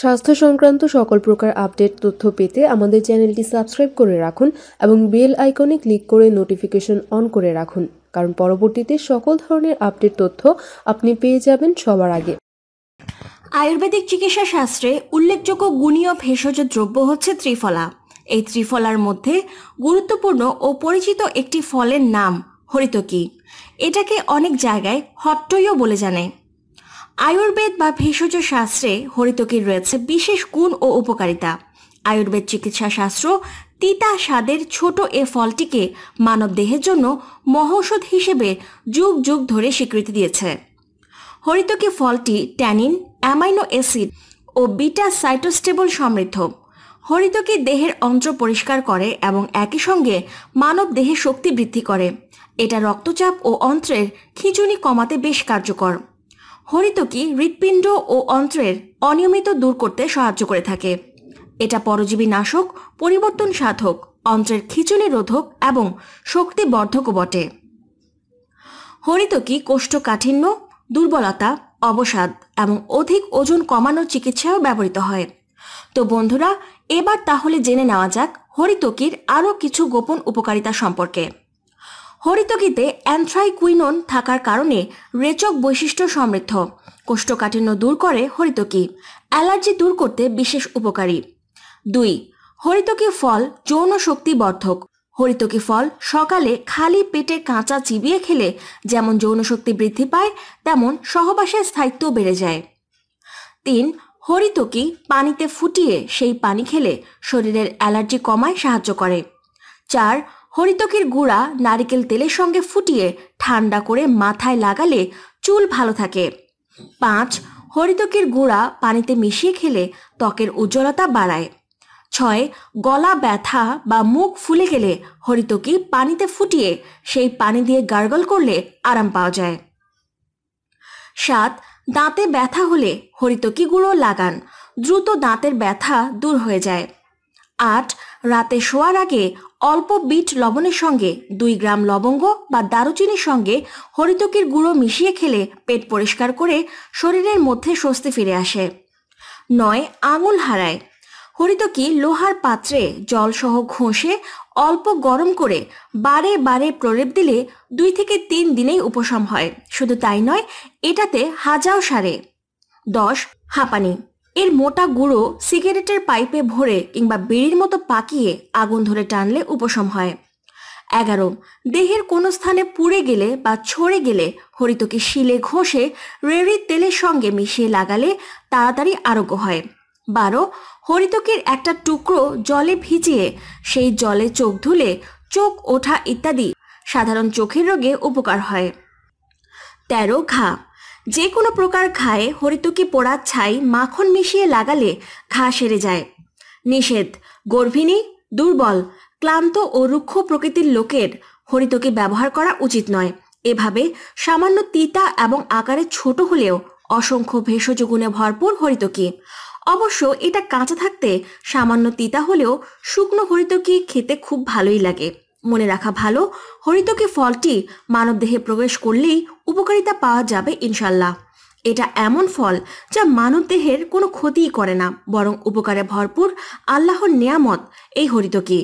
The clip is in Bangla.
স্বাস্থ্য সংক্রান্ত সকল প্রকার আপডেট তথ্য পেতে আমাদের চ্যানেলটি সাবস্ক্রাইব করে রাখুন এবং বেল আইকনে ক্লিক করে নোটিফিকেশন অন করে রাখুন কারণ পরবর্তীতে সকল ধরনের আপডেট তথ্য আপনি পেয়ে যাবেন সবার আগে আয়ুর্বেদিক চিকিৎসা শাস্ত্রে উল্লেখযোগ্য গুণীয় ভেষজ দ্রব্য হচ্ছে ত্রিফলা এই ত্রিফলার মধ্যে গুরুত্বপূর্ণ ও পরিচিত একটি ফলের নাম হরিতকি এটাকে অনেক জায়গায় হট্টইও বলে জানে আয়ুর্বেদ বা ভেষজ শাস্ত্রে হরিতকির রয়েছে বিশেষ গুণ ও উপকারিতা আয়ুর্বেদ চিকিৎসা শাস্ত্র তিতা স্বাদের ছোট এ ফলটিকে মানবদেহের জন্য মহৌষধ হিসেবে যুগ যুগ ধরে স্বীকৃতি দিয়েছে হরিতকি ফলটি ট্যানিন অ্যামাইনো অ্যাসিড ও বিটা সাইটোস্টেবল সমৃদ্ধ হরিতকি দেহের অন্ত্র পরিষ্কার করে এবং একই সঙ্গে মানব দেহে শক্তি বৃদ্ধি করে এটা রক্তচাপ ও অন্ত্রের খিঁচুনি কমাতে বেশ কার্যকর হরিতকি হৃৎপিণ্ড ও অন্ত্রের অনিয়মিত দূর করতে সাহায্য করে থাকে এটা পরজীবী নাশক পরিবর্তন সাধক অন্ত্রের খিচুনি রোধক এবং শক্তি বর্ধকও বটে হরিতকি কোষ্ঠকাঠিন্য দুর্বলতা অবসাদ এবং অধিক ওজন কমানোর চিকিৎসায়ও ব্যবহৃত হয় তো বন্ধুরা এবার তাহলে জেনে নেওয়া যাক হরিতকির আরও কিছু গোপন উপকারিতা সম্পর্কে হরিতকিতে অ্যান্থ্রাইকুইনন থাকার কারণে রেচক বৈশিষ্ট্য সমৃদ্ধ কোষ্ঠকাঠিন্য দূর করে হরিতকি অ্যালার্জি দূর করতে বিশেষ উপকারী দুই হরিতকি ফল যৌন শক্তি বর্ধক হরিতকি ফল সকালে খালি পেটে কাঁচা চিবিয়ে খেলে যেমন যৌন শক্তি বৃদ্ধি পায় তেমন সহবাসের স্থায়িত্ব বেড়ে যায় তিন হরিতকি পানিতে ফুটিয়ে সেই পানি খেলে শরীরের অ্যালার্জি কমায় সাহায্য করে চার হরিতকের গুঁড়া নারিকেল তেলের সঙ্গে ফুটিয়ে ঠান্ডা করে মাথায় লাগালে চুল ভালো থাকে পাঁচ হরিতকের গুঁড়া পানিতে মিশিয়ে খেলে ত্বকের উজ্জ্বলতা বাড়ায় ছয় গলা ব্যথা বা মুখ ফুলে গেলে হরিতকি পানিতে ফুটিয়ে সেই পানি দিয়ে গার্গল করলে আরাম পাওয়া যায় সাত দাঁতে ব্যথা হলে হরিতকি গুঁড়ো লাগান দ্রুত দাঁতের ব্যথা দূর হয়ে যায় আট রাতে শোয়ার আগে অল্প বিট লবণের সঙ্গে দুই গ্রাম লবঙ্গ বা দারুচিনির সঙ্গে হরিতকির গুঁড়ো মিশিয়ে খেলে পেট পরিষ্কার করে শরীরের মধ্যে স্বস্তি ফিরে আসে নয় আঙুল হারায় হরিতকি লোহার পাত্রে জলসহ ঘষে অল্প গরম করে বারে বারে প্রলেপ দিলে দুই থেকে তিন দিনেই উপশম হয় শুধু তাই নয় এটাতে হাজাও সারে দশ হাঁপানি এর মোটা গুঁড়ো সিগারেটের পাইপে ভরে কিংবা বিড়ির মতো পাকিয়ে আগুন ধরে টানলে উপশম হয় এগারো দেহের কোনো স্থানে পুড়ে গেলে বা ছড়ে গেলে হরিতকে শিলে ঘষে রেড়ির তেলের সঙ্গে মিশিয়ে লাগালে তাড়াতাড়ি আরোগ্য হয় বারো হরিতকের একটা টুকরো জলে ভিজিয়ে সেই জলে চোখ ধুলে চোখ ওঠা ইত্যাদি সাধারণ চোখের রোগে উপকার হয় তেরো ঘা যে কোনো প্রকার ঘায়ে হরিতুকি পোড়া ছাই মাখন মিশিয়ে লাগালে ঘা সেরে যায় নিষেধ গর্ভিণী দুর্বল ক্লান্ত ও রুক্ষ প্রকৃতির লোকের হরিতকি ব্যবহার করা উচিত নয় এভাবে সামান্য তিতা এবং আকারে ছোট হলেও অসংখ্য ভেষজ গুণে ভরপুর হরিতকি অবশ্য এটা কাঁচা থাকতে সামান্য তিতা হলেও শুকনো হরিতকি খেতে খুব ভালোই লাগে মনে রাখা ভালো হরিতকি ফলটি মানবদেহে প্রবেশ করলেই উপকারিতা পাওয়া যাবে ইনশাল্লাহ এটা এমন ফল যা মানবদেহের কোনো ক্ষতিই করে না বরং উপকারে ভরপুর আল্লাহর নেয়ামত এই হরিতকি